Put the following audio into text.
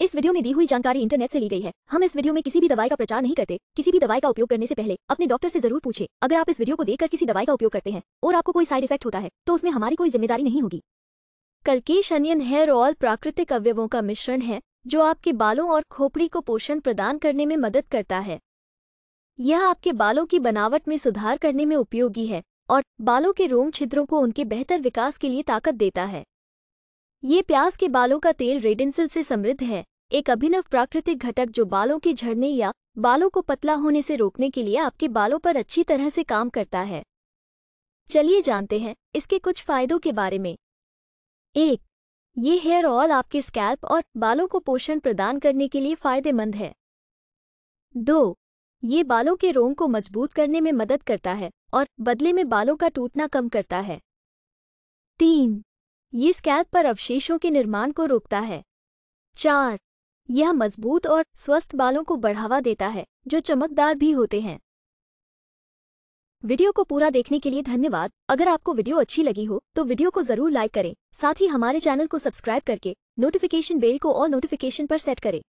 इस वीडियो में दी हुई जानकारी इंटरनेट से ली गई है हम इस वीडियो में किसी भी दवाई का प्रचार नहीं करते किसी भी दवाई का उपयोग करने से पहले अपने डॉक्टर से जरूर पूछे अगर आप इस वीडियो को देखकर किसी दवाई का उपयोग करते हैं और आपको कोई साइड इफेक्ट होता है तो उसमें हमारी कोई जिम्मेदारी नहीं होगी कलकेश अनियन हेयर ऑयल प्राकृतिक अवयवों का मिश्रण है जो आपके बालों और खोपड़ी को पोषण प्रदान करने में मदद करता है यह आपके बालों की बनावट में सुधार करने में उपयोगी है और बालों के रोम छिद्रों को उनके बेहतर विकास के लिए ताकत देता है ये प्याज के बालों का तेल रेडेंसिल से समृद्ध है एक अभिनव प्राकृतिक घटक जो बालों के झड़ने या बालों को पतला होने से रोकने के लिए आपके बालों पर अच्छी तरह से काम करता है चलिए जानते हैं इसके कुछ फायदों के बारे में एक ये हेयर ऑयल आपके स्कैल्प और बालों को पोषण प्रदान करने के लिए फायदेमंद है दो ये बालों के रोंग को मजबूत करने में मदद करता है और बदले में बालों का टूटना कम करता है तीन ये स्कैल्प पर अवशेषों के निर्माण को रोकता है चार यह मजबूत और स्वस्थ बालों को बढ़ावा देता है जो चमकदार भी होते हैं वीडियो को पूरा देखने के लिए धन्यवाद अगर आपको वीडियो अच्छी लगी हो तो वीडियो को जरूर लाइक करें साथ ही हमारे चैनल को सब्सक्राइब करके नोटिफिकेशन बेल को और नोटिफिकेशन पर सेट करें